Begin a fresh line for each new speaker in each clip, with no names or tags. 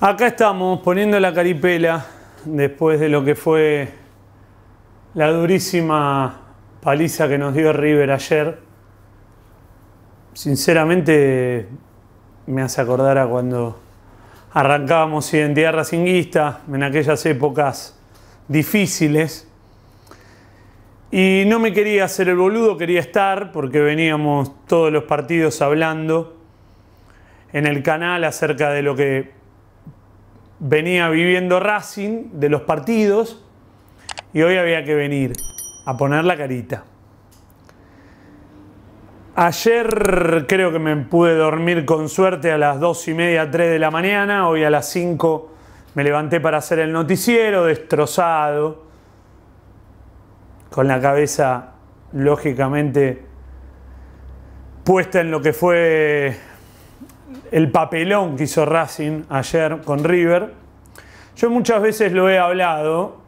Acá estamos poniendo la caripela después de lo que fue la durísima paliza que nos dio River ayer. Sinceramente me hace acordar a cuando arrancábamos Identidad Racinguista en aquellas épocas difíciles. Y no me quería hacer el boludo, quería estar porque veníamos todos los partidos hablando en el canal acerca de lo que venía viviendo Racing de los partidos y hoy había que venir a poner la carita. Ayer creo que me pude dormir con suerte a las dos y media, 3 de la mañana. Hoy a las 5 me levanté para hacer el noticiero, destrozado, con la cabeza lógicamente puesta en lo que fue el papelón que hizo Racing ayer con River. Yo muchas veces lo he hablado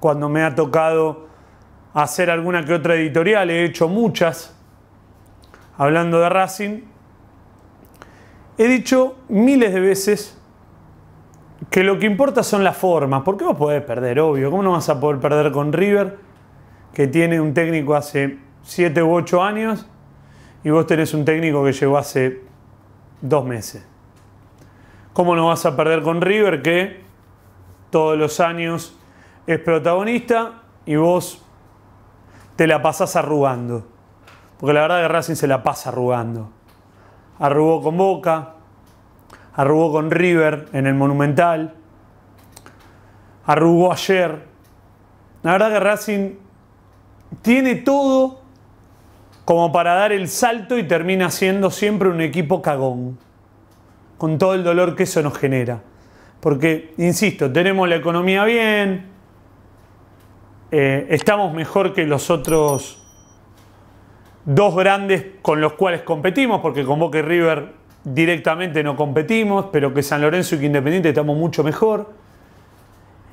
cuando me ha tocado hacer alguna que otra editorial, he hecho muchas hablando de Racing. He dicho miles de veces que lo que importa son las formas, porque vos podés perder, obvio, ¿cómo no vas a poder perder con River, que tiene un técnico hace 7 u 8 años, y vos tenés un técnico que llegó hace dos meses. ¿Cómo no vas a perder con River que todos los años es protagonista y vos te la pasás arrugando? Porque la verdad que Racing se la pasa arrugando. Arrugó con Boca, arrugó con River en el Monumental, arrugó ayer. La verdad que Racing tiene todo como para dar el salto y termina siendo siempre un equipo cagón, con todo el dolor que eso nos genera. Porque, insisto, tenemos la economía bien, eh, estamos mejor que los otros dos grandes con los cuales competimos, porque con Boca y River directamente no competimos, pero que San Lorenzo y que Independiente estamos mucho mejor.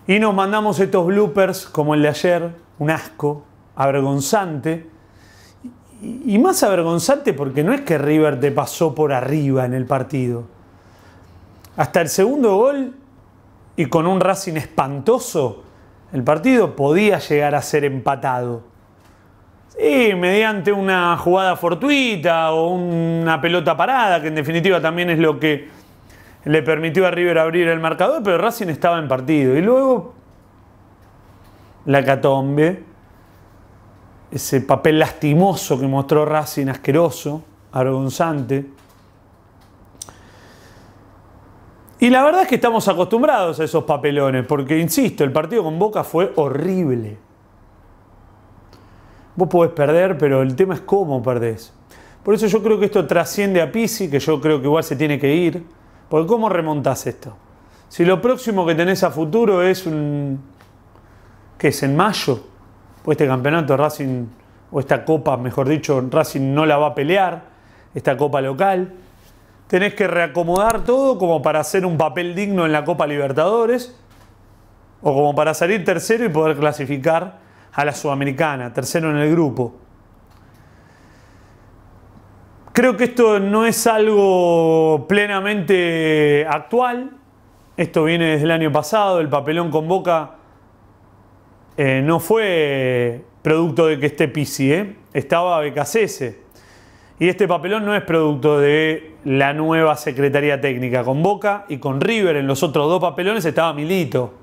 Y nos mandamos estos bloopers como el de ayer, un asco, avergonzante y más avergonzante porque no es que River te pasó por arriba en el partido. Hasta el segundo gol y con un Racing espantoso, el partido podía llegar a ser empatado. Sí, mediante una jugada fortuita o una pelota parada, que en definitiva también es lo que le permitió a River abrir el marcador, pero Racing estaba en partido. Y luego la catombe ese papel lastimoso que mostró Racing, asqueroso, argonzante. Y la verdad es que estamos acostumbrados a esos papelones, porque, insisto, el partido con Boca fue horrible. Vos podés perder, pero el tema es cómo perdés. Por eso yo creo que esto trasciende a Pisi, que yo creo que igual se tiene que ir. Porque ¿cómo remontás esto? Si lo próximo que tenés a futuro es un... ¿Qué es? ¿En mayo? Pues este campeonato Racing, o esta copa, mejor dicho, Racing no la va a pelear, esta copa local. Tenés que reacomodar todo como para hacer un papel digno en la Copa Libertadores o como para salir tercero y poder clasificar a la Sudamericana, tercero en el grupo. Creo que esto no es algo plenamente actual, esto viene desde el año pasado, el papelón con Boca eh, no fue producto de que esté Pisi, eh. estaba BKC. Y este papelón no es producto de la nueva Secretaría Técnica. Con Boca y con River en los otros dos papelones estaba Milito.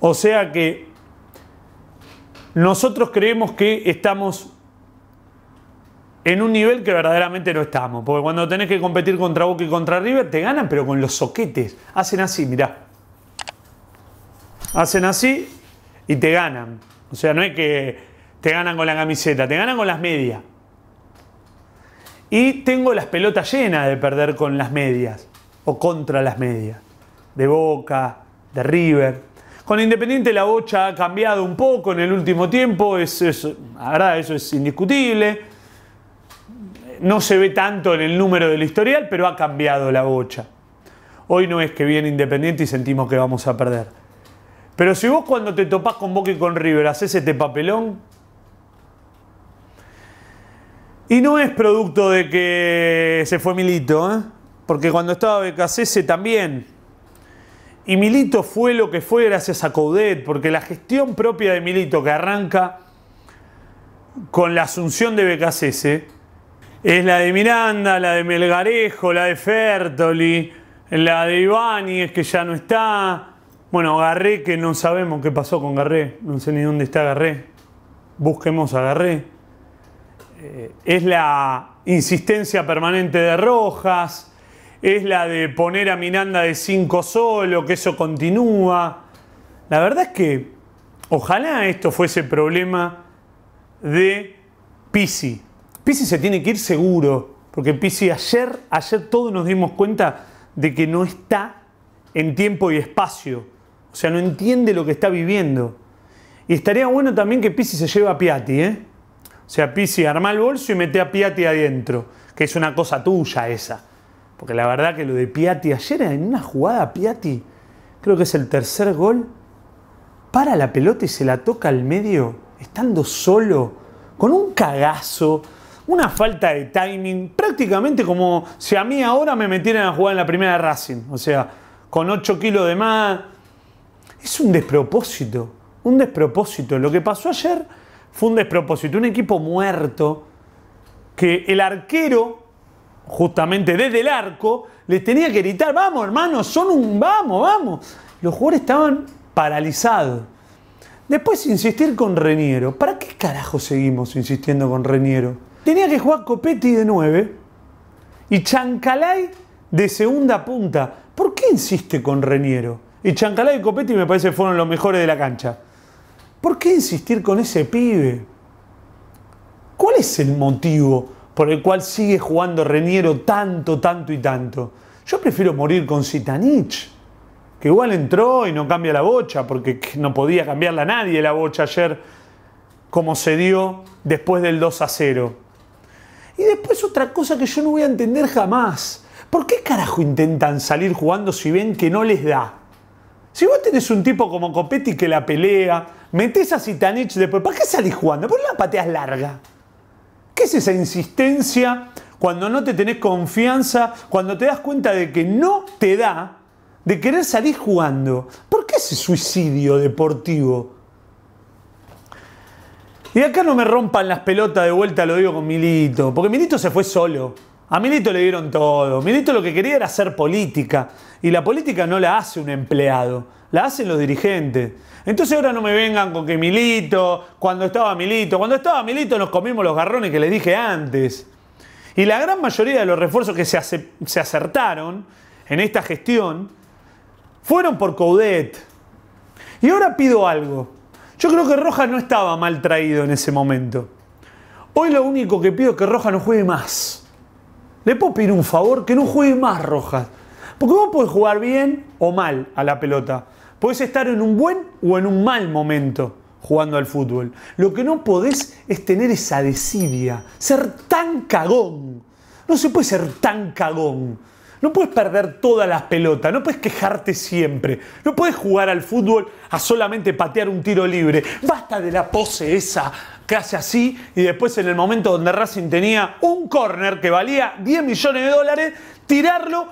O sea que nosotros creemos que estamos en un nivel que verdaderamente no estamos. Porque cuando tenés que competir contra Boca y contra River, te ganan, pero con los soquetes. Hacen así, mirá. Hacen así y te ganan. O sea, no es que te ganan con la camiseta, te ganan con las medias. Y tengo las pelotas llenas de perder con las medias o contra las medias. De Boca, de River. Con Independiente la bocha ha cambiado un poco en el último tiempo, es, la verdad, eso es indiscutible. No se ve tanto en el número del historial, pero ha cambiado la bocha. Hoy no es que viene Independiente y sentimos que vamos a perder. Pero si vos cuando te topás con Boca y con River haces este papelón, y no es producto de que se fue Milito, ¿eh? porque cuando estaba Becasese también. Y Milito fue lo que fue gracias a Coudet, porque la gestión propia de Milito que arranca con la asunción de Becasese es la de Miranda, la de Melgarejo, la de Fertoli, la de es que ya no está, bueno, Garré, que no sabemos qué pasó con Garré, no sé ni dónde está Garré. Busquemos a Garré. Eh, es la insistencia permanente de Rojas, es la de poner a Miranda de 5 solo, que eso continúa. La verdad es que ojalá esto fuese problema de Pisi. Pisi se tiene que ir seguro, porque Pisi ayer, ayer todos nos dimos cuenta de que no está en tiempo y espacio. O sea, no entiende lo que está viviendo. Y estaría bueno también que Pisi se lleve a Piatti, ¿eh? O sea, Pisi, arma el bolso y mete a Piatti adentro, que es una cosa tuya esa. Porque la verdad que lo de Piatti, ayer en una jugada Piatti, creo que es el tercer gol, para la pelota y se la toca al medio, estando solo, con un cagazo, una falta de timing, prácticamente como si a mí ahora me metieran a jugar en la primera Racing. O sea, con 8 kilos de más, es un despropósito, un despropósito. Lo que pasó ayer fue un despropósito, un equipo muerto que el arquero, justamente desde el arco, les tenía que gritar, vamos hermano! son un vamos, vamos. Los jugadores estaban paralizados. Después insistir con Reniero. ¿Para qué carajo seguimos insistiendo con Reniero? Tenía que jugar Copetti de 9 y Chancalay de segunda punta. ¿Por qué insiste con Reniero? Y Chancalá y Copetti me parece fueron los mejores de la cancha. ¿Por qué insistir con ese pibe? ¿Cuál es el motivo por el cual sigue jugando Reniero tanto, tanto y tanto? Yo prefiero morir con Sitanich, que igual entró y no cambia la bocha, porque no podía cambiarla a nadie la bocha ayer, como se dio después del 2 a 0. Y después otra cosa que yo no voy a entender jamás. ¿Por qué carajo intentan salir jugando si ven que no les da? Si vos tenés un tipo como Copetti que la pelea, metés a Sitanich después, ¿para qué salís jugando? ¿Por qué la pateas larga? ¿Qué es esa insistencia cuando no te tenés confianza, cuando te das cuenta de que no te da de querer salir jugando? ¿Por qué ese suicidio deportivo? Y acá no me rompan las pelotas de vuelta, lo digo con Milito, porque Milito se fue solo. A Milito le dieron todo. Milito lo que quería era hacer política. Y la política no la hace un empleado, la hacen los dirigentes. Entonces ahora no me vengan con que Milito, cuando estaba Milito, cuando estaba Milito nos comimos los garrones que les dije antes. Y la gran mayoría de los refuerzos que se, se acertaron en esta gestión fueron por Coudet. Y ahora pido algo. Yo creo que Roja no estaba mal traído en ese momento. Hoy lo único que pido es que Roja no juegue más. ¿Le puedo pedir un favor? Que no juegue más Rojas. Porque vos podés jugar bien o mal a la pelota. Podés estar en un buen o en un mal momento jugando al fútbol. Lo que no podés es tener esa desidia, ser tan cagón. No se puede ser tan cagón. No puedes perder todas las pelotas, no puedes quejarte siempre, no puedes jugar al fútbol a solamente patear un tiro libre. Basta de la pose esa que hace así y después en el momento donde Racing tenía un córner que valía 10 millones de dólares, tirarlo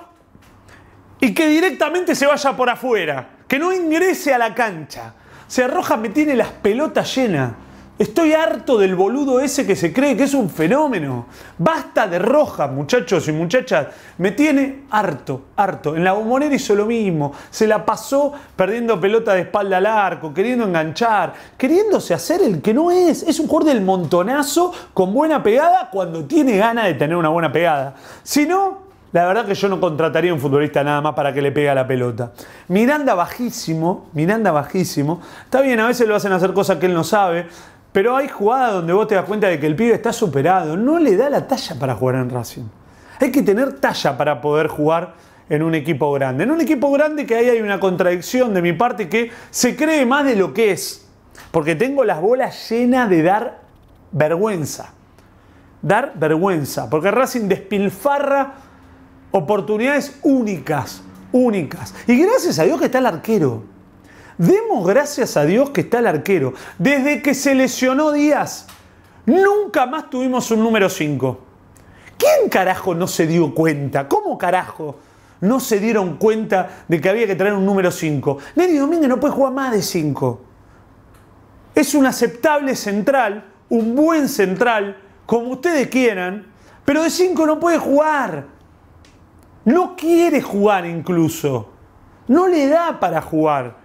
y que directamente se vaya por afuera, que no ingrese a la cancha. Se arroja, me tiene las pelotas llenas. Estoy harto del boludo ese que se cree que es un fenómeno. Basta de roja, muchachos y muchachas. Me tiene harto, harto. En la bombonera hizo lo mismo. Se la pasó perdiendo pelota de espalda al arco, queriendo enganchar, queriéndose hacer el que no es. Es un jugador del montonazo con buena pegada cuando tiene ganas de tener una buena pegada. Si no, la verdad que yo no contrataría a un futbolista nada más para que le pegue a la pelota. Miranda bajísimo, Miranda bajísimo. Está bien, a veces lo hacen hacer cosas que él no sabe. Pero hay jugadas donde vos te das cuenta de que el pibe está superado, no le da la talla para jugar en Racing. Hay que tener talla para poder jugar en un equipo grande. En un equipo grande que ahí hay una contradicción de mi parte que se cree más de lo que es. Porque tengo las bolas llenas de dar vergüenza. Dar vergüenza. Porque Racing despilfarra oportunidades únicas. Únicas. Y gracias a Dios que está el arquero. Demos gracias a Dios que está el arquero. Desde que se lesionó Díaz, nunca más tuvimos un número 5. ¿Quién carajo no se dio cuenta? ¿Cómo carajo no se dieron cuenta de que había que traer un número 5? Nelly Domínguez no puede jugar más de 5. Es un aceptable central, un buen central, como ustedes quieran, pero de 5 no puede jugar. No quiere jugar incluso. No le da para jugar.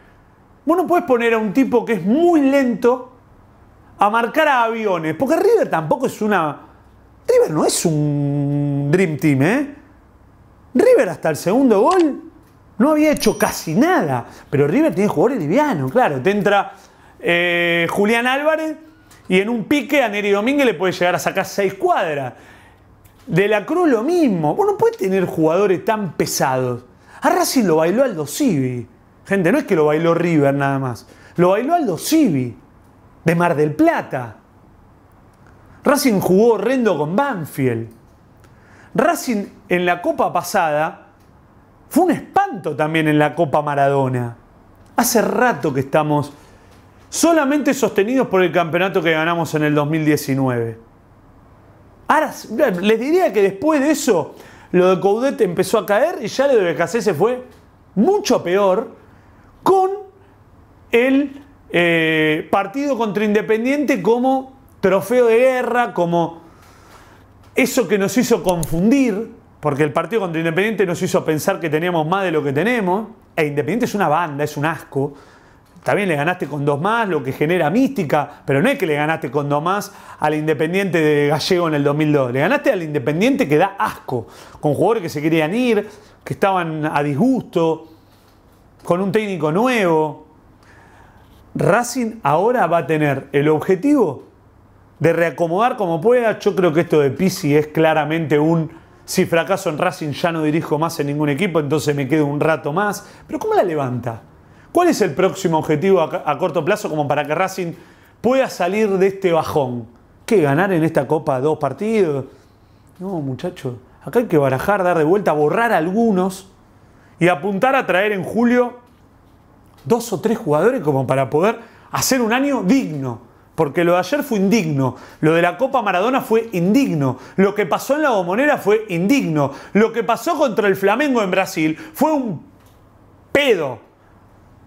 Vos no podés poner a un tipo que es muy lento a marcar a aviones, porque River tampoco es una... River no es un Dream Team, ¿eh? River hasta el segundo gol no había hecho casi nada, pero River tiene jugadores livianos, claro, te entra eh, Julián Álvarez y en un pique a Neri Domínguez le puede llegar a sacar seis cuadras. De la Cruz lo mismo, vos no podés tener jugadores tan pesados. A Racing lo bailó Aldo Civi. Gente, no es que lo bailó River nada más. Lo bailó Aldo Civi, de Mar del Plata. Racing jugó horrendo con Banfield. Racing en la Copa pasada fue un espanto también en la Copa Maradona. Hace rato que estamos solamente sostenidos por el campeonato que ganamos en el 2019. Ahora, les diría que después de eso, lo de Coudet empezó a caer y ya lo de Cacé se fue mucho peor con el eh, partido contra Independiente como trofeo de guerra, como eso que nos hizo confundir, porque el partido contra Independiente nos hizo pensar que teníamos más de lo que tenemos, e Independiente es una banda, es un asco. También le ganaste con dos más, lo que genera mística, pero no es que le ganaste con dos más al Independiente de Gallego en el 2002. Le ganaste al Independiente que da asco, con jugadores que se querían ir, que estaban a disgusto, con un técnico nuevo. Racing ahora va a tener el objetivo de reacomodar como pueda. Yo creo que esto de Pisi es claramente un si fracaso en Racing ya no dirijo más en ningún equipo, entonces me quedo un rato más. Pero ¿cómo la levanta? ¿Cuál es el próximo objetivo a, corto plazo como para que Racing pueda salir de este bajón? ¿Qué ganar en esta copa dos partidos? No, muchacho, acá hay que barajar, dar de vuelta, borrar algunos y apuntar a traer en julio dos o tres jugadores como para poder hacer un año digno. Porque lo de ayer fue indigno, lo de la Copa Maradona fue indigno, lo que pasó en la Gomonera fue indigno, lo que pasó contra el Flamengo en Brasil fue un pedo,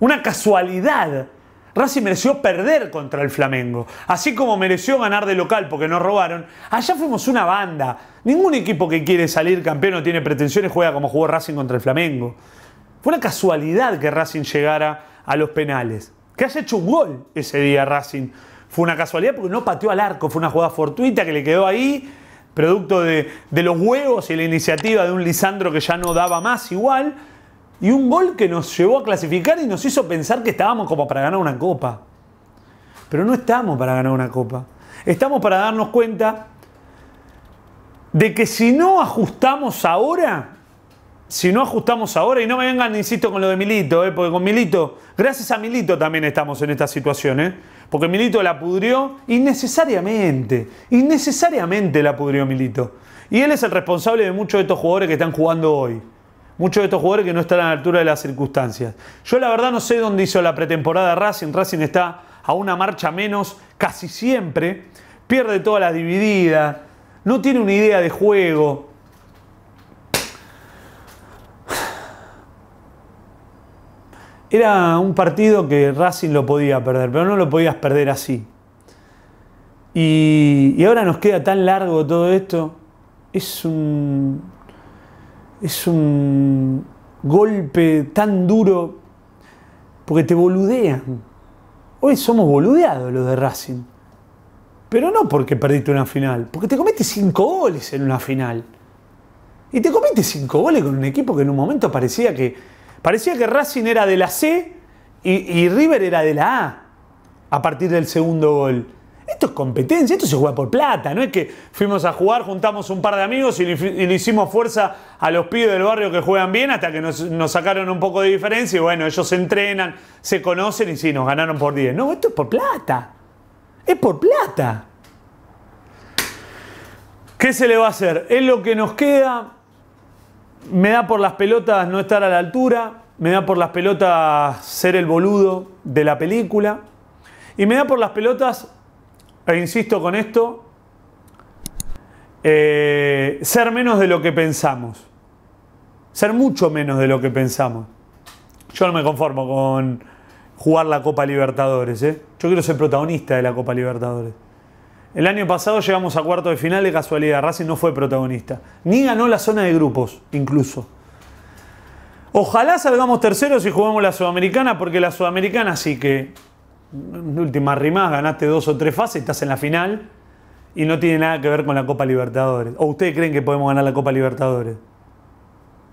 una casualidad. Racing mereció perder contra el Flamengo, así como mereció ganar de local porque nos robaron. Allá fuimos una banda. Ningún equipo que quiere salir campeón o tiene pretensiones juega como jugó Racing contra el Flamengo. Fue una casualidad que Racing llegara a los penales. Que haya hecho un gol ese día Racing. Fue una casualidad porque no pateó al arco, fue una jugada fortuita que le quedó ahí, producto de, de los huevos y la iniciativa de un Lisandro que ya no daba más igual y un gol que nos llevó a clasificar y nos hizo pensar que estábamos como para ganar una copa. Pero no estamos para ganar una copa. Estamos para darnos cuenta de que si no ajustamos ahora, si no ajustamos ahora, y no me vengan, insisto, con lo de Milito, eh, porque con Milito, gracias a Milito también estamos en esta situación, eh, porque Milito la pudrió innecesariamente, innecesariamente la pudrió Milito. Y él es el responsable de muchos de estos jugadores que están jugando hoy. Muchos de estos jugadores que no están a la altura de las circunstancias. Yo la verdad no sé dónde hizo la pretemporada Racing. Racing está a una marcha menos casi siempre. Pierde todas las divididas. No tiene una idea de juego. Era un partido que Racing lo podía perder, pero no lo podías perder así. Y, y ahora nos queda tan largo todo esto. Es un, es un golpe tan duro porque te boludean. Hoy somos boludeados los de Racing. Pero no porque perdiste una final, porque te comete cinco goles en una final. Y te comete cinco goles con un equipo que en un momento parecía que. Parecía que Racing era de la C y River era de la A a partir del segundo gol esto es competencia, esto se juega por plata, no es que fuimos a jugar, juntamos un par de amigos y le, hicimos fuerza a los pibes del barrio que juegan bien hasta que nos, nos, sacaron un poco de diferencia y bueno, ellos se entrenan, se conocen y sí, nos ganaron por 10. No, esto es por plata, es por plata. ¿Qué se le va a hacer? Es lo que nos queda, me da por las pelotas no estar a la altura, me da por las pelotas ser el boludo de la película. Y me da por las pelotas insisto con esto, eh, ser menos de lo que pensamos. Ser mucho menos de lo que pensamos. Yo no me conformo con jugar la Copa Libertadores. ¿eh? Yo quiero ser protagonista de la Copa Libertadores. El año pasado llegamos a cuarto de final de casualidad. Racing no fue protagonista. Ni ganó la zona de grupos, incluso. Ojalá salgamos terceros y jugamos la Sudamericana, porque la Sudamericana sí que en última rimas, ganaste dos o tres fases, estás en la final y no tiene nada que ver con la Copa Libertadores. ¿O ustedes creen que podemos ganar la Copa Libertadores?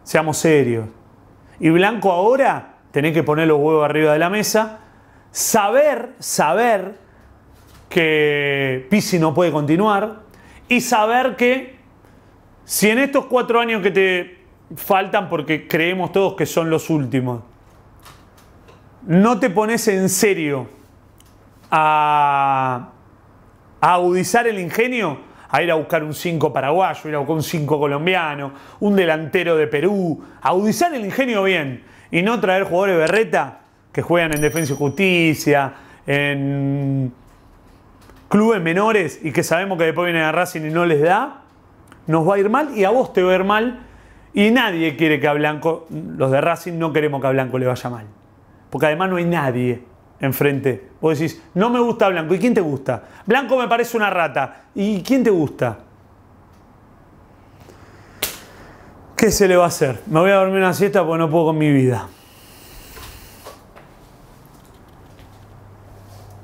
Seamos serios. Y Blanco ahora tenés que poner los huevos arriba de la mesa, saber, saber que Pisi no puede continuar y saber que si en estos cuatro años que te faltan, porque creemos todos que son los últimos, no te pones en serio a, audizar el ingenio, a ir a buscar un 5 paraguayo, ir a buscar un 5 colombiano, un delantero de Perú, a el ingenio bien y no traer jugadores de berreta que juegan en Defensa y Justicia, en clubes menores y que sabemos que después vienen a Racing y no les da, nos va a ir mal y a vos te va a ir mal. Y nadie quiere que a Blanco, los de Racing no queremos que a Blanco le vaya mal. Porque además no hay nadie enfrente. Vos decís, no me gusta blanco. ¿Y quién te gusta? Blanco me parece una rata. ¿Y quién te gusta? ¿Qué se le va a hacer? Me voy a dormir una siesta porque no puedo con mi vida.